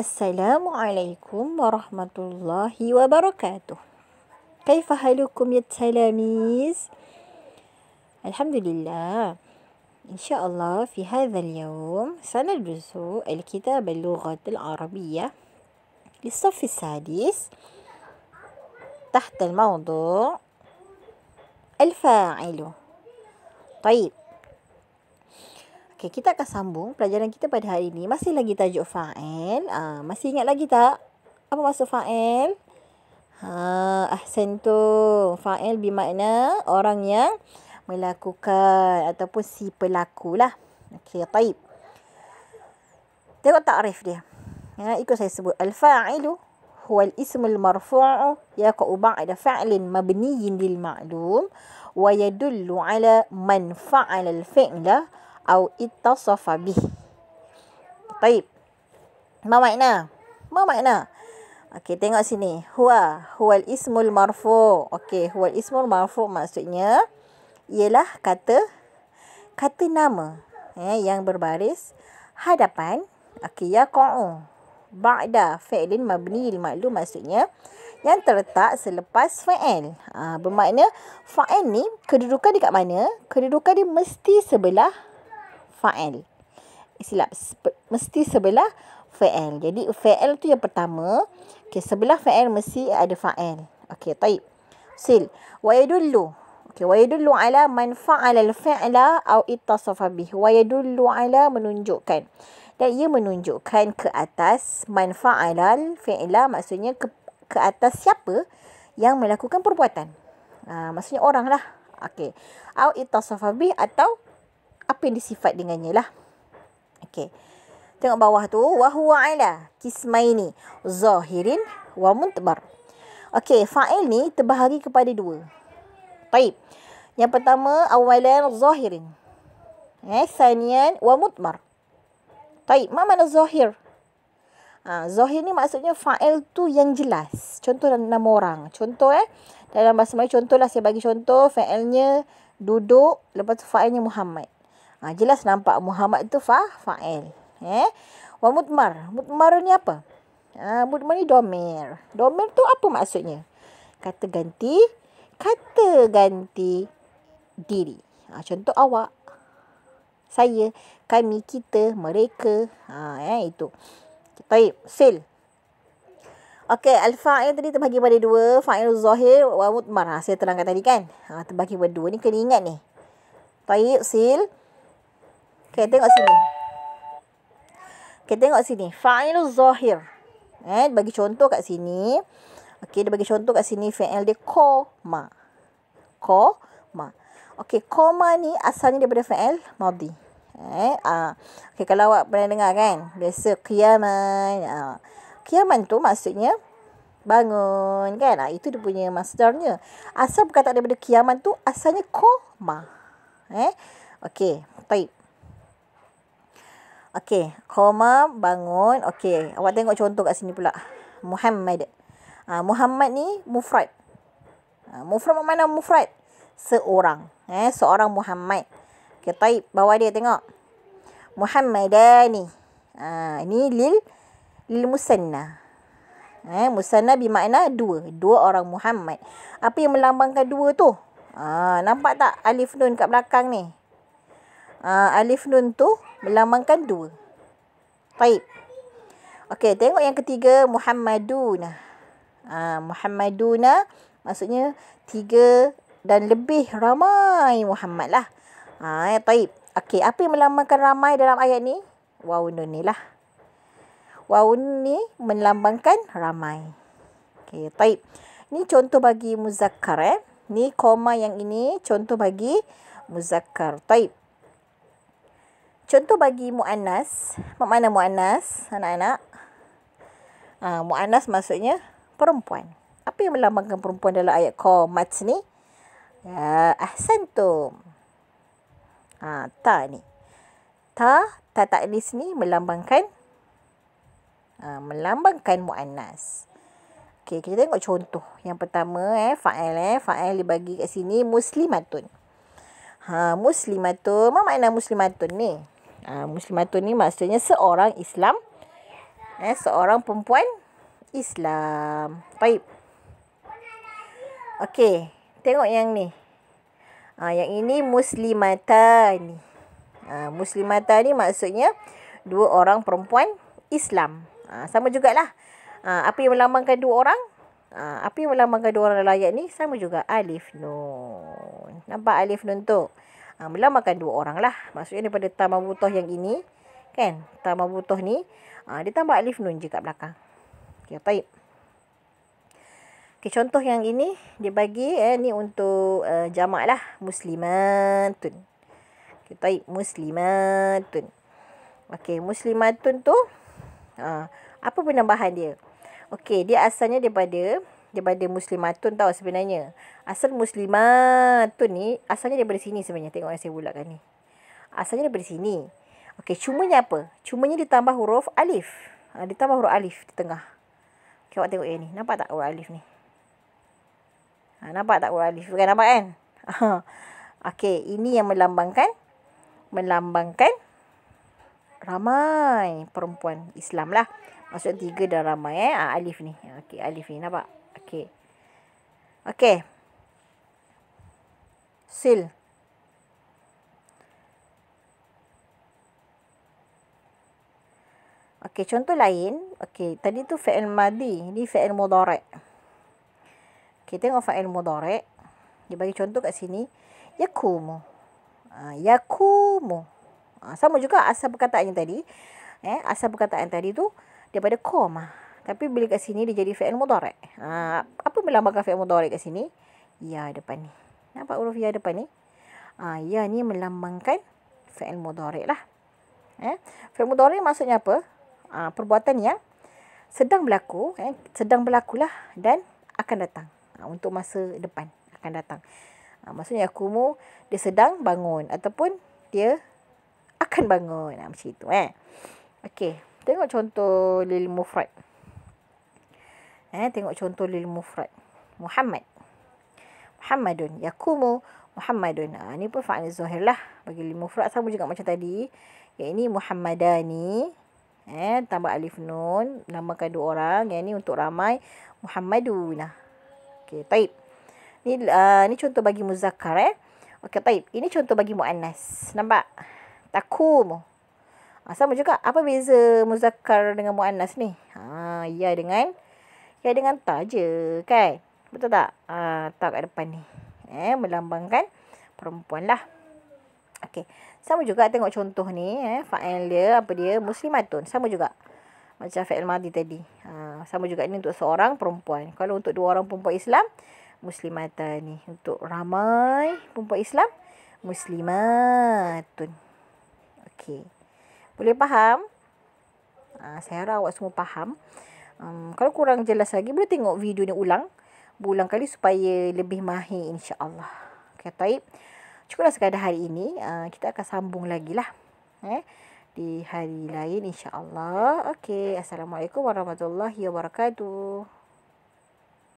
السلام عليكم ورحمة الله وبركاته كيف حالكم يا التلاميذ؟ الحمد لله إن شاء الله في هذا اليوم سندرس الكتاب اللغة العربية للصف السادس تحت الموضوع الفاعل طيب Okay kita akan sambung pelajaran kita pada hari ini. Masih lagi tajuk fa'il. Ha, masih ingat lagi tak? Apa maksud fa'il? Ha, ahsantum. Fa'il bermakna orang yang melakukan ataupun si pelaku lah. Okey, taib. Tengok takrif dia. Ya, ikut saya sebut. Al-fa'ilu huwa al-ismul marfu'u yaqa'u ba'da fa'lin mabniin lil ma'lum wa yadullu ala man fa'ala al-fi'la au ittasafa bih. Baik. Apa makna? Apa makna? Okey, tengok sini. Huwa, huwal ismul marfu. Okey, huwal ismul marfu maksudnya ialah kata kata nama eh, yang berbaris hadapan okay, ya ku'u ba'da fa'lin mabni lil maklum maksudnya yang terletak selepas fa'il ha, ah, bermakna fa'il ni kedudukan kat mana kedudukan dia mesti sebelah fa'al. Silap. Mesti sebelah fa'al. Jadi fa'al tu yang pertama. Okey, sebelah fa'al mesti ada fa'al. Okey, taib. Sil. Wa yadullu. Okey, wa yadullu ala man fa'ala al-fi'la au ittasafa bih. Wa yadullu ala menunjukkan. Dan ia menunjukkan ke atas man fa'ala al-fi'la maksudnya ke, ke atas siapa yang melakukan perbuatan. Uh, maksudnya orang lah. Okey. Au ittasafa bih atau apa yang disifat dengannya lah. Okey. Tengok bawah tu. Wahuwa ala kismaini zahirin wa muntabar. Okey. Fa'il ni terbahagi kepada dua. Baik. Yang pertama awalan zahirin. Eh, sanian wa mutmar. Baik, mana mana zahir? Ha, zahir ni maksudnya fa'il tu yang jelas. Contoh nama orang. Contoh eh. Dalam bahasa Melayu contohlah saya bagi contoh fa'ilnya duduk lepas tu fa'ilnya Muhammad. Ha, jelas nampak Muhammad itu fa, fa'il. Eh? Wa mutmar. Mutmar ni apa? Ha, mutmar ni domer, domer tu apa maksudnya? Kata ganti. Kata ganti diri. Ha, contoh awak. Saya. Kami. Kita. Mereka. Ha, eh, itu. Baik. Sil. Okey, al-fa'il tadi terbagi pada dua. Fa'il zahir wa mutmar. Ha, saya terangkan tadi kan. Ha, terbagi pada dua. Ni kena ingat ni. Baik, sil. Okay, tengok sini. Okay, tengok sini. Fa'ilu zahir. Eh, bagi contoh kat sini. Okay, dia bagi contoh kat sini. Fa'il dia koma. Koma. Okay, koma ni asalnya daripada fa'il madi. Eh, ah. Okay, kalau awak pernah dengar kan? Biasa kiaman, Ah. kiaman tu maksudnya bangun kan? Ah, itu dia punya masdarnya. Asal perkataan daripada kiaman tu asalnya koma. Eh, okay. Baik. Okey, koma bangun. Okey, awak tengok contoh kat sini pula. Muhammad. Ha, Muhammad ni mufrad. Ha, mufrad mana mufrad? Seorang. Eh, seorang Muhammad. Okey, taib bawah dia tengok. Muhammadani. Ha, ini lil lil musanna. Eh, musanna bermakna dua. Dua orang Muhammad. Apa yang melambangkan dua tu? Ha, nampak tak alif nun kat belakang ni? Ha, alif nun tu melambangkan dua. Baik. Okey, tengok yang ketiga Muhammaduna. Ah ha, Muhammaduna maksudnya tiga dan lebih ramai Muhammad lah. Ah ha, eh, taib. Okey, apa yang melambangkan ramai dalam ayat ni? Wau wow, ni lah. Wau wow, ni melambangkan ramai. Okey, taib. Ni contoh bagi muzakkar eh. Ni koma yang ini contoh bagi muzakkar. Taib. Contoh bagi Mu'annas. Mana Mu'annas? Anak-anak. Ha, Mu'annas maksudnya perempuan. Apa yang melambangkan perempuan dalam ayat komats ni? Ya, ahsan tu. Ha, ah, ta ni. Ta, ta tak ni melambangkan. Ha, melambangkan Mu'annas. Okey, kita tengok contoh. Yang pertama eh, fa'al eh. Fa'al dibagi kat sini muslimatun. Ha, muslimatun. Apa makna muslimatun ni? Ha, ah, Muslimatun ni maksudnya seorang Islam. Eh, seorang perempuan Islam. Baik. Okey. Tengok yang ni. Ha, yang ini Muslimatan. Ha, ah, Muslimatan ni maksudnya dua orang perempuan Islam. Ha, sama jugalah. Ha, apa yang melambangkan dua orang? Ha, apa yang melambangkan dua orang dalam ayat ni? Sama juga. Alif Nun. Nampak Alif Nun tu? Ha, ah, Melam makan dua orang lah. Maksudnya daripada tambah butoh yang ini. Kan? Tambah butoh ni. Ha, dia tambah alif nun je kat belakang. Okey, taib. Okey, contoh yang ini. Dia bagi eh, ni untuk uh, jamak lah. Muslimatun. Okey, taib. Muslimatun. Okey, muslimatun tu. Ha, apa penambahan dia? Okey, dia asalnya daripada daripada Muslimatun tau sebenarnya. Asal Muslimatun ni asalnya daripada sini sebenarnya. Tengok yang saya bulatkan ni. Asalnya daripada sini. Okey, cumanya apa? Cumanya ditambah huruf alif. Ha, ditambah huruf alif di tengah. Okey, awak tengok yang ni. Nampak tak huruf alif ni? Ha, nampak tak huruf alif? Bukan nampak kan? Okey, ini yang melambangkan melambangkan ramai perempuan Islam lah. Maksudnya tiga dan ramai eh. Ha, alif ni. Okey, alif ni. Nampak? Okey. Okey. Sil. Okey, contoh lain. Okey, tadi tu fi'il madi. Ini fi'il mudarek. Okey, tengok fi'il mudarek. Dia bagi contoh kat sini. Yakumu. Ha, yakumu. Ha, sama juga asal perkataannya tadi. Eh, asal perkataan tadi tu daripada koma. Tapi bila kat sini dia jadi fi'il mudhari'. Ah, ha, apa melambangkan fi'il mudhari' kat sini? Ya depan ni. Nampak huruf ya depan ni? Ha, ya ni melambangkan fi'il mudhari' lah. Eh, fi'il mudhari' maksudnya apa? Ha, perbuatan yang sedang berlaku, eh, sedang berlakulah dan akan datang. Ha, untuk masa depan akan datang. Ha, maksudnya mu dia sedang bangun ataupun dia akan bangun. Ha, macam itu eh. Okey, tengok contoh lil mufrad. Eh, tengok contoh lil mufrad. Muhammad. Muhammadun. Yakumu Muhammadun. Ha, ni pun fa'al zahir lah. Bagi lil mufrad sama juga macam tadi. ya ini Muhammadani. Eh, tambah alif nun. Namakan dua orang. Yang ini untuk ramai. Muhammadun. Okey, taib. Ni, uh, ni contoh bagi muzakkar eh. Okey, taib. Ini contoh bagi mu'annas. Nampak? Takumu. Ha, sama juga. Apa beza muzakkar dengan mu'annas ni? Ha, ya dengan... Kait dengan ta je kan. Betul tak? Uh, ah, ta kat depan ni. Eh, melambangkan perempuan lah. Okay. Sama juga tengok contoh ni. Eh, fa'il dia, apa dia? Muslimatun. Sama juga. Macam fa'il madi tadi. Uh, sama juga ni untuk seorang perempuan. Kalau untuk dua orang perempuan Islam, Muslimatun ni. Untuk ramai perempuan Islam, Muslimatun. Okay. Boleh faham? Uh, saya harap awak semua faham. Um, kalau kurang jelas lagi boleh tengok video ni ulang. Berulang kali supaya lebih mahir insyaAllah. Okay, taib. Cukuplah sekadar hari ini. Uh, kita akan sambung lagi lah. Eh, di hari lain insyaAllah. Okay. Assalamualaikum warahmatullahi wabarakatuh.